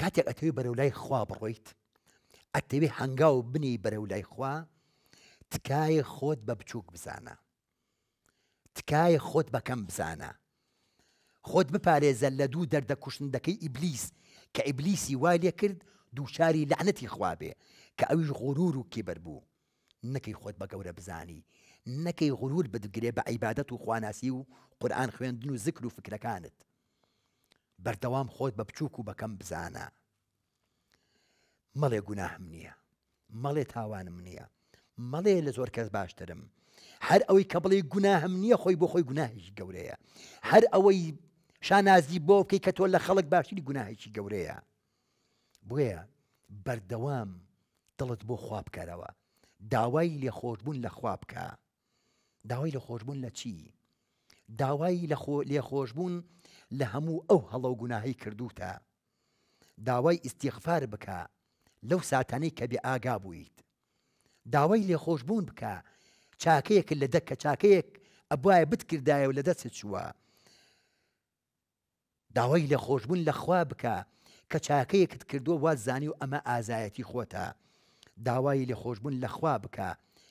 کاتێک ئەتەوی بەرەو لای خوا بڕۆیت ئەتەوی هەنگاو بنی بەرەو لای خوا تکایە خۆت بە بچووک بزانە تکایە خۆت بەکەم بزانە خۆت بپارێزە لە دوو دەردە کوشتندەکەی ئیبلیس کە ئیبلیسی والە کرد دووشاری لعنەتی خوابێ کە ئەویش غورور و کێبەر بوو نەکەی خۆت بە گەورە بزانی نەکەی غرور بدگرێ بە عیبادەت و خواناسی و قورآان خوێندن و زکر و فکرەکانت بەردەوام خۆت بە بچووک و بەکەم بزانە مەڵێ گوناهم نییە مەڵێ تاوانم نییە مەڵێ لە زۆر کەس باشترم هەر ئەوەی کە بڵێ گوناهم نییە خۆی بۆ خۆی گوناهیش گەورەیە هەر ئەوەی شانازی بۆ بکەی کە تۆ لە خەڵک باشتری گوناهێکی گەورەیە بۆیە بەردەوام دڵت بۆ خواب بکەرەوە داوای لێ خۆشببوون لە خواب بکە داوای لە خۆشببوون لە چی؟ داوای لە خۆ لێ خۆشببوون لە هەموو ئەو هەڵە و گوناهی کردوتە داوای ئیسیغفار بکە لەو ساتانەی کە بێ ئاگا بوویت داوای لێخۆشببوون بکە چاکەیەک لە دەکە چاکەیەک ئەبواە بتکردایە و لە دەست چووە داوای لێخۆشببوون لەخوا بکە کە چاکەیەکت کردووە وا زانی و ئەمە ئازایەتی خۆتە داوای لێخۆشببوون لەخوا بکە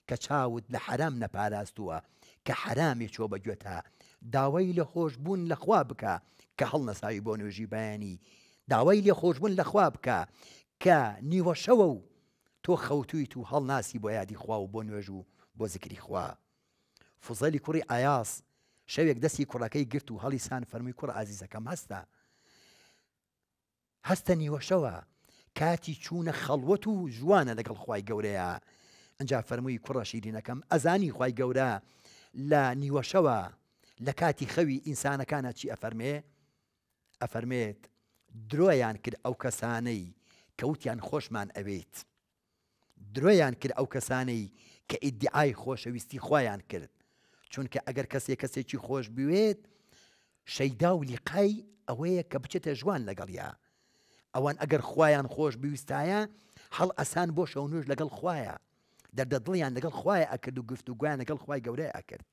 کە چاوت لە حرام نەپاراستووە کە حرامی چۆ بەگوێتە داوای لە خۆش بوون لەخوا بکە کە هەڵ نەساوی بۆ نوێژی بەیانی داوای لێ خۆشببوون لەخوا بکە کە نیوە شەوە و تۆ خەوتویت و هەڵناسی بۆ یادی خوا و بۆ نوێژ و بۆ زیکری خوا فزەلی کوڕی ئاياس شەوێک دەستی کوڕەکەی گرت و هەڵی سان فەرمی کوڕ ئازیزەکەم هەستە هەستە نیوەشەوە کاتی چوونە خەڵوەت و جوانە لەگەڵ خی گەورەیە ئەجا فەرمووی کوڕە شیرینەکەم ئەزانی خی گەورە لە نیوەشەوە لە کاتی خەوی ئینسانەکانە چی ئەفەرمێ ئەفەرمێت درۆیان کرد ئەو کەسانەی کەوتیان خۆشمان ئەوێت درۆیان کرد ئەو کەسانەی کە ئیدعای خۆشەویستی خۆیان کرد چونکە ئەگەر کەسێک کەسێکی خۆش بوێت شەیدا و لیقای ئەوەیە کە بچێتە ژوان لەگەڵیا ئەوان ئەگەر خۆیان خۆش بویستایە هەڵ ئەسان بۆ شەونوش لەگەڵ خویە دەردە دڵیان لەگەڵ خوای ئەکرد و گفتوگویان لەگەڵ خی گەورەی ئەکرد.